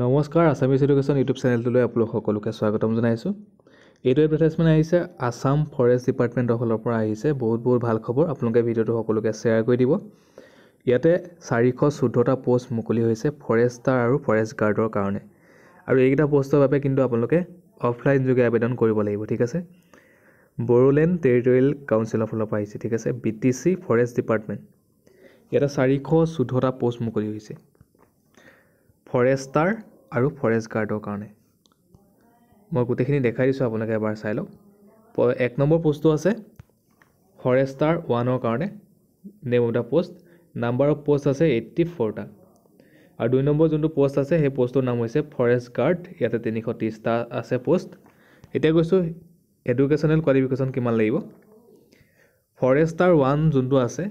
নমস্কাৰ Assamese education YouTube চেনেলটোলৈ আপোনালোক সকলোকে স্বাগতম জনাইছোঁ এইটো এডভাৰটাইজমেণ্ট আহিছে আছাম ফৰেষ্ট ডিপাৰ্টমেণ্টৰ ফালৰ পৰা আহিছে বহুত বহুত ভাল খবৰ আপোনালোকে ভিডিঅ'টো সকলোকে শ্বেয়াৰ কৰি দিব ইয়াতে চাৰিশ চৈধ্যটা প'ষ্ট মুকলি হৈছে ফৰেষ্টাৰ আৰু ফৰেষ্ট গাৰ্ডৰ কাৰণে আৰু এইকেইটা প'ষ্টৰ বাবে কিন্তু আপোনালোকে অফলাইন যোগে আবেদন কৰিব লাগিব ঠিক আছে বড়োলেণ্ড টেৰিটৰিয়েল কাউঞ্চিলৰ ফালৰ পৰা আহিছে ঠিক আছে B T C forest department ইয়াতে চাৰিশ চৈধ্যটা পষ্ট মুকলি হৈছে ফৰেষ্টাৰ আৰু ফৰেষ্ট গাৰ্ডৰ কাৰণে মই গোটেইখিনি দেখাই দিছোঁ আপোনালোকে এবাৰ চাই লওক এক নম্বৰ পোষ্টটো আছে ফৰেষ্টাৰ ওৱানৰ কাৰণে name of the post number of post আছে এইট্টি ফ'ৰটা আৰু দুই নম্বৰ যোনটো পোষ্ট আছে সেই পোষ্টটোৰ নাম হৈছে ফৰেষ্ট গাৰ্ড ইয়াতে তিনিশ ত্ৰিছটা আছে পোষ্ট এতিয়া কৈছোঁ এডুকেশ্যনেল কোৱালিফিকেশ্যন কিমান লাগিব ফৰেষ্টাৰ ওৱান যোনটো আছে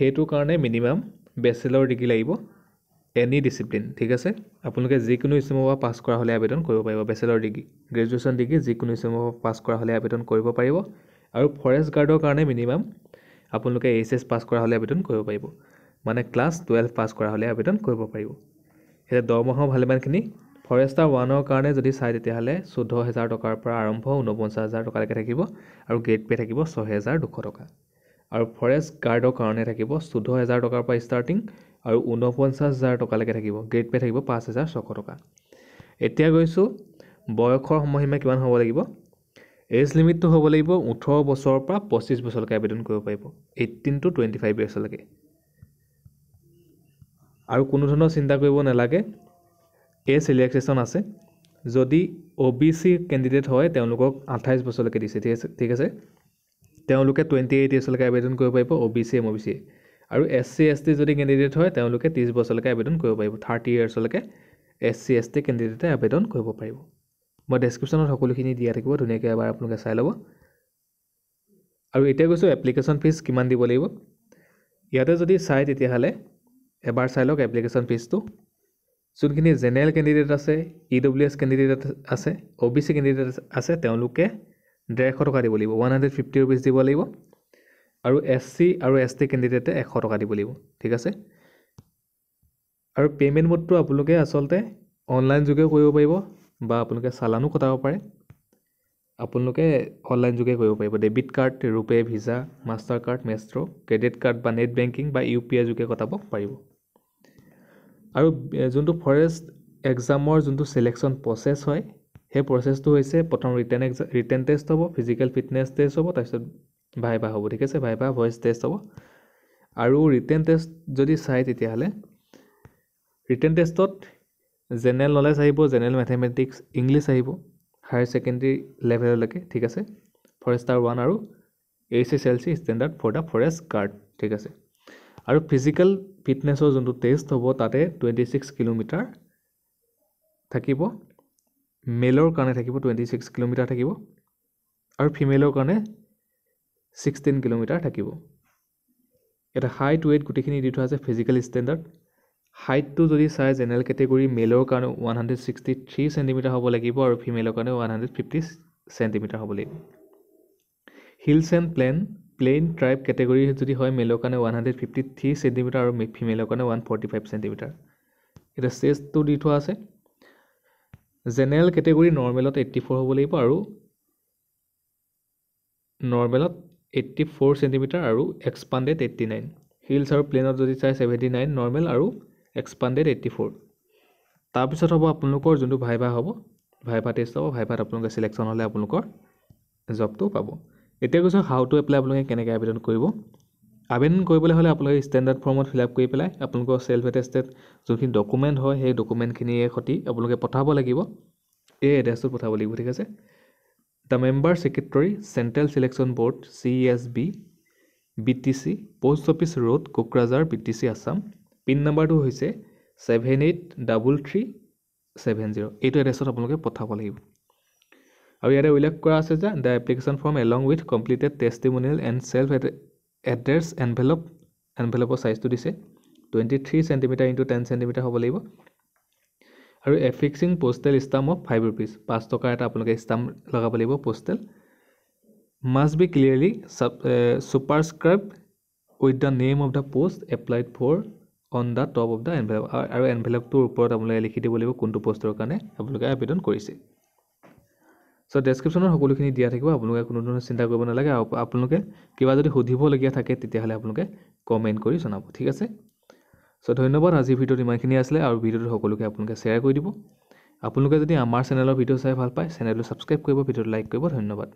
সেইটোৰ কাৰণে মিনিমাম বেচেলৰ ডিগ্ৰী লাগিব এনি ডিচিপ্লিন ঠিক আছে আপোনালোকে যিকোনো ষ্টিমৰ পৰা পাছ কৰা হ'লে আবেদন কৰিব পাৰিব বেচেলৰ ডিগ্ৰী গ্ৰেজুৱেশ্যন ডিগ্ৰী যিকোনো ষ্টিমৰ পৰা পাছ কৰা হ'লে আবেদন কৰিব পাৰিব আৰু ফৰেষ্ট গাৰ্ডৰ কাৰণে মিনিমাম আপোনালোকে এইচ এছ পাছ কৰা হ'লে আবেদন কৰিব পাৰিব মানে ক্লাছ টুৱেলভ পাছ কৰা হ'লে আবেদন কৰিব পাৰিব এতিয়া দৰমহাও ভালেমানখিনি ফৰেষ্টাৰ ওৱানৰ কাৰণে যদি চাই তেতিয়াহ'লে চৈধ্য হেজাৰ টকাৰ পৰা আৰম্ভ ঊনপঞ্চাছ হাজাৰ টকালৈকে থাকিব আৰু গেট পে' থাকিব ছহেজাৰ দুশ টকা আৰু ফৰেষ্ট গাৰ্ডৰ কাৰণে থাকিব চৈধ্য হেজাৰ টকাৰ পৰা ষ্টাৰ্টিং আৰু ঊনপঞ্চাছ হাজাৰ টকালৈকে থাকিব গ্ৰেড পে থাকিব পাঁচ হাজাৰ ছশ টকা এতিয়া গৈছোঁ বয়সৰ সময়সীমা কিমান হ'ব লাগিব এজ লিমিটটো হ'ব লাগিব ওঠৰ বছৰৰ পৰা পঁচিছ বছৰলৈকে আবেদন কৰিব পাৰিব এইটিন টু টুৱেণ্টি ফাইভ ইয়াৰ্ছলৈকে আৰু কোনো ধৰণৰ চিন্তা কৰিব নালাগে এই ছিলেকশ্যন আছে যদি অ' বি চি কেণ্ডিডেট হয় তেওঁলোকক আঠাইছ বছৰলৈকে দিছে ঠিক আছে ঠিক আছে তেওঁলোকে টুৱেণ্টি এইট ইয়াৰ্ছলৈকে আবেদন কৰিব পাৰিব O' B C M O' B C A আৰু এছ চি এছ টি যদি কেণ্ডিডেট হয় তেওঁলোকে ত্ৰিছ বছৰলৈকে আবেদন কৰিব পাৰিব থাৰ্টি ইয়েৰ্ছলৈকে এছ চি এছ টি কেণ্ডিডেটে আবেদন কৰিব পাৰিব মই ডেছক্ৰিপশ্যনত সকলোখিনি দিয়া থাকিব ধুনীয়াকৈ এবাৰ আপোনালোকে চাই ল'ব আৰু এতিয়া কৈছোঁ এপ্লিকেশ্যন ফিজ কিমান দিব লাগিব ইয়াতে যদি চাই তেতিয়াহ'লে এবাৰ চাই লওক এপ্লিকেশ্যন ফিজটো যোনখিনি জেনেৰেল কেণ্ডিডেট আছে ই ডব্লিউ এছ কেণ্ডিডেট আছে অ' বি চি কেণ্ডিডেট আছে তেওঁলোকে ডেৰশ টকা দিব লাগিব ওৱান হাণ্ড্ৰেড ফিফটি ৰুপিজ দিব লাগিব আৰু এছ চি আৰু এছ টি কেণ্ডিডেটে এশ টকা দিব লাগিব ঠিক আছে আৰু পে'মেণ্ট মোডটো আপোনালোকে আচলতে অনলাইন যোগেও কৰিব পাৰিব বা আপোনালোকে চালানো কটাব পাৰে আপোনালোকে অনলাইন যোগে কৰিব পাৰিব debit card RuPay visa master card maestro' credit card বা নেট বেংকিং বা ইউ পি আই যোগে কটাব পাৰিব আৰু যোনটো ফৰেষ্ট এক্সামৰ যোনটো চিলেকশ্যন প্ৰচেছ হয় সেই প্ৰচেছটো হৈছে প্ৰথম ৰিটাৰ্ণ এক্সাম ৰিটাৰ্ণ টেষ্ট হ'ব ফিজিকেল ফিটনেছ টেষ্ট হ'ব তাৰপিছত ভাইভা হ'ব ঠিক আছে ভাইভা ভইচ টেষ্ট হ'ব আৰু ৰিটেন টেষ্ট যদি চাই তেতিয়াহ'লে ৰিটেন টেষ্টত জেনেৰেল নলেজ আহিব জেনেৰেল মেথেমেটিক্স ইংলিছ আহিব হায়াৰ ছেকেণ্ডেৰী লেভেললৈকে ঠিক আছে ফৰেষ্টাৰ ওৱান আৰু H S L C standard for the forest guard ঠিক আছে আৰু ফিজিকেল ফিটনেছৰ যোনটো টেষ্ট হ'ব তাতে টুৱেণ্টি ছিক্স কিলোমিটাৰ থাকিব মেলৰ কাৰণে থাকিব টুৱেণ্টি ছিক্স কিলোমিটাৰ থাকিব আৰু ফিমেলৰ কাৰণে ছিক্সটিন কিলোমিটাৰ থাকিব এটা হাই টু ৱেইট গোটেইখিনি দি থোৱা আছে ফিজিকেল ষ্টেণ্ডাৰ্ড হাইটটো যদি চাই জেনেৰেল কেটেগৰী মেলৰ কাৰণে one hundred sixty three centimetre হ'ব লাগিব আৰু ফিমেলৰ কাৰণে ওৱান হাণ্ড্ৰেড ফিফটি চেণ্টিমিটাৰ হ'ব লাগিব hills and plain plain tribe category যদি হয় মেলৰ কাৰণে one hundred fifty three centimetre আৰু ফিমেলৰ কাৰণে ওৱান ফৰ্টি ফাইভ চেণ্টিমিটাৰ এতিয়া চেষ্টটো দি থোৱা আছে জেনেৰেল কেটেগৰী নৰ্মেলত এইট্টি ফ'ৰ হ'ব লাগিব আৰু নৰ্মেলত এইট্টি ফ'ৰ চেণ্টিমিটাৰ আৰু এক্সপাণ্ডেড এইট্টি নাইন হিলছ আৰু প্লেনত যদি চাই ছেভেণ্টি নাইন নৰ্মেল আৰু এক্সপাণ্ডেড এইট্টি ফ'ৰ তাৰপিছত হ'ব আপোনালোকৰ যোনটো ভাইভা হ'ব ভাইভা টেষ্ট হ'ব ভাইভাত আপোনালোকে ছিলেকশ্যন হ'লে আপোনালোকৰ জবটো পাব এতিয়া কৈছোঁ হাউ টু এপ্লাই আপোনালোকে কেনেকৈ আবেদন কৰিব আবেদন কৰিবলৈ হ'লে আপোনালোকে ষ্টেণ্ডাৰ্ড ফৰ্মত ফিল আপ কৰি পেলাই আপোনালোকৰ ছেল্ফ এটেষ্টেড যোনখিনি ডকুমেণ্ট হয় সেই ডকুমেণ্টখিনিয়ে সৈতে আপোনালোকে পঠাব লাগিব এই এড্ৰেছটোত পঠাব লাগিব ঠিক আছে the member secretary central selection board C S B B T C post office road Kokrajhar B T C Assam pin নম্বৰটো হৈছে seven eight double three seven zero' এইটো এড্ৰেছত আপোনালোকে পঠাব লাগিব আৰু ইয়াতে উল্লেখ কৰা আছে যে the application form along with completed testimonial and self address envelope এনভেলপৰ চাইজটো দিছে twenty three centimetre into ten centimetre হ'ব লাগিব আৰু affixing postal stamp of five rupees পাঁচ টকাৰ এটা আপোনালোকে ষ্টাম্প লগাব লাগিব postal must be clearly sub superscribe with the name of the post applied for on the top of the envelope আৰু এনভেলপটোৰ ওপৰত আপোনালোকে লিখি দিব লাগিব কোনটো পোষ্টৰ কাৰণে আপোনালোকে আবেদন কৰিছে চ' ডেছক্ৰিপশ্যনত সকলোখিনি দিয়া থাকিব আপোনালোকে কোনো ধৰণৰ চিন্তা কৰিব নালাগে আৰু আপোনালোকে কিবা যদি সুধিবলগীয়া থাকে তেতিয়াহ'লে আপোনালোকে কমেণ্ট কৰি জনাব ঠিক আছে চ' ধন্যবাদ আজিৰ ভিডিঅ'ত ইমানখিনি আছিলে আৰু ভিডিঅ'টো সকলোকে আপোনালোকে শ্বেয়াৰ কৰি দিব আপোনালোকে যদি আমাৰ চেনেলৰ ভিডিঅ' চাই ভাল পায় চেনেলটো ছাবস্ক্ৰাইব কৰিব ভিডিঅ'টো লাইক কৰিব ধন্যবাদ